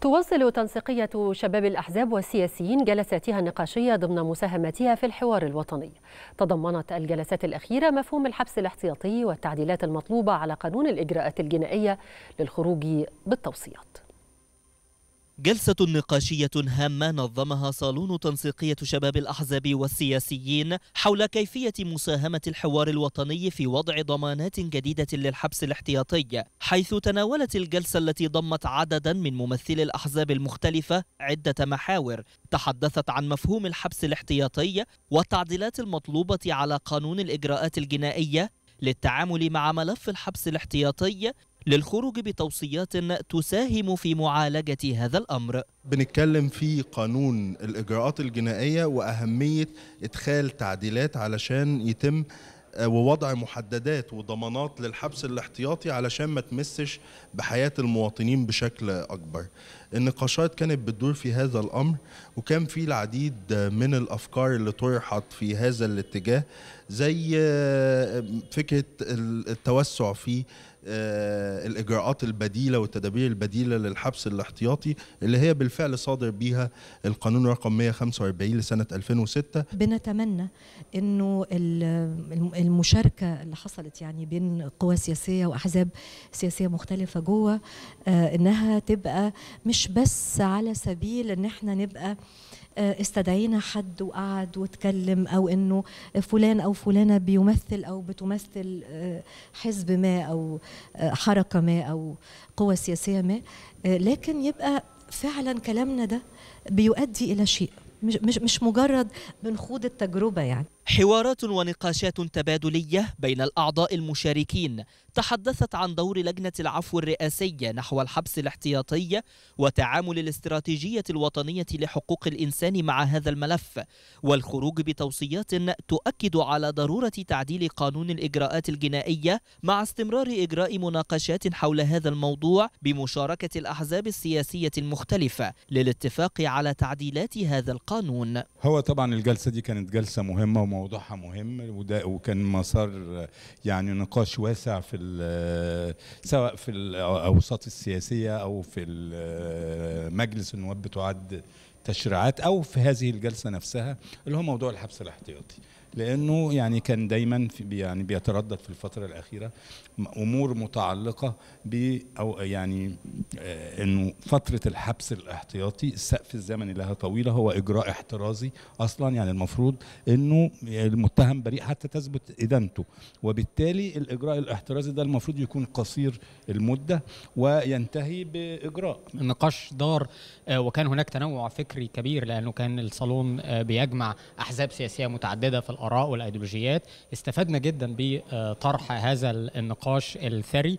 تواصل تنسيقية شباب الأحزاب والسياسيين جلساتها النقاشية ضمن مساهمتها في الحوار الوطني تضمنت الجلسات الأخيرة مفهوم الحبس الاحتياطي والتعديلات المطلوبة على قانون الإجراءات الجنائية للخروج بالتوصيات جلسة نقاشية هامة نظمها صالون تنسيقية شباب الأحزاب والسياسيين حول كيفية مساهمة الحوار الوطني في وضع ضمانات جديدة للحبس الاحتياطي حيث تناولت الجلسة التي ضمت عددا من ممثلي الأحزاب المختلفة عدة محاور تحدثت عن مفهوم الحبس الاحتياطي والتعديلات المطلوبة على قانون الإجراءات الجنائية للتعامل مع ملف الحبس الاحتياطي للخروج بتوصيات تساهم في معالجة هذا الأمر بنتكلم في قانون الإجراءات الجنائية وأهمية إدخال تعديلات علشان يتم آه، ووضع محددات وضمانات للحبس الاحتياطي علشان ما تمسش بحياة المواطنين بشكل أكبر النقاشات كانت بتدور في هذا الأمر وكان في العديد من الأفكار اللي طرحت في هذا الاتجاه زي آه، فكرة التوسع في آه، الاجراءات البديله والتدابير البديله للحبس الاحتياطي اللي هي بالفعل صادر بيها القانون رقم 145 لسنه 2006 بنتمنى انه المشاركه اللي حصلت يعني بين قوى سياسيه واحزاب سياسيه مختلفه جوه آه، انها تبقى مش بس على سبيل ان احنا نبقى آه، استدعينا حد وقعد واتكلم او انه فلان او فلانه بيمثل او بتمثل آه، حزب ما او آه، حركه ما او قوى سياسيه ما لكن يبقى فعلا كلامنا ده بيؤدي الى شيء مش مش مجرد بنخوض التجربه يعني حوارات ونقاشات تبادلية بين الأعضاء المشاركين تحدثت عن دور لجنة العفو الرئاسية نحو الحبس الاحتياطي وتعامل الاستراتيجية الوطنية لحقوق الإنسان مع هذا الملف والخروج بتوصيات تؤكد على ضرورة تعديل قانون الإجراءات الجنائية مع استمرار إجراء مناقشات حول هذا الموضوع بمشاركة الأحزاب السياسية المختلفة للاتفاق على تعديلات هذا القانون هو طبعا الجلسة دي كانت جلسة مهمة ومهمة موضوعها مهم وده وكان مسار يعني نقاش واسع في سواء في الاوساط السياسيه او في مجلس النواب بتعد تشريعات او في هذه الجلسه نفسها اللي هو موضوع الحبس الاحتياطي لانه يعني كان دايما في يعني بيتردد في الفتره الاخيره امور متعلقه ب او يعني آه، انه فتره الحبس الاحتياطي السقف الزمني لها طويله هو اجراء احترازي اصلا يعني المفروض انه المتهم بريء حتى تثبت ادانته وبالتالي الاجراء الاحترازي ده المفروض يكون قصير المده وينتهي باجراء النقاش دار آه، وكان هناك تنوع فكري كبير لانه كان الصالون آه، بيجمع احزاب سياسيه متعدده في الاراء والايديولوجيات استفدنا جدا بطرح هذا النقاش الثري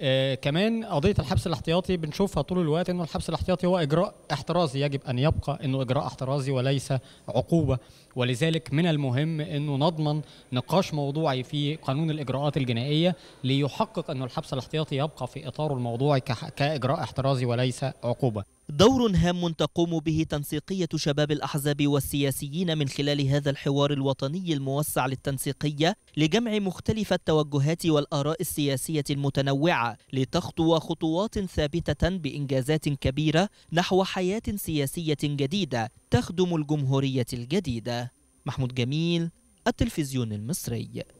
آه كمان قضية الحبس الاحتياطي بنشوفها طول الوقت انه الحبس الاحتياطي هو اجراء احترازي يجب ان يبقى انه اجراء احترازي وليس عقوبة ولذلك من المهم انه نضمن نقاش موضوعي في قانون الاجراءات الجنائية ليحقق انه الحبس الاحتياطي يبقى في اطاره الموضوعي كاجراء احترازي وليس عقوبة دور هام تقوم به تنسيقية شباب الأحزاب والسياسيين من خلال هذا الحوار الوطني الموسع للتنسيقية لجمع مختلف التوجهات والآراء السياسية المتنوعة لتخطو خطوات ثابتة بإنجازات كبيرة نحو حياة سياسية جديدة تخدم الجمهورية الجديدة محمود جميل التلفزيون المصري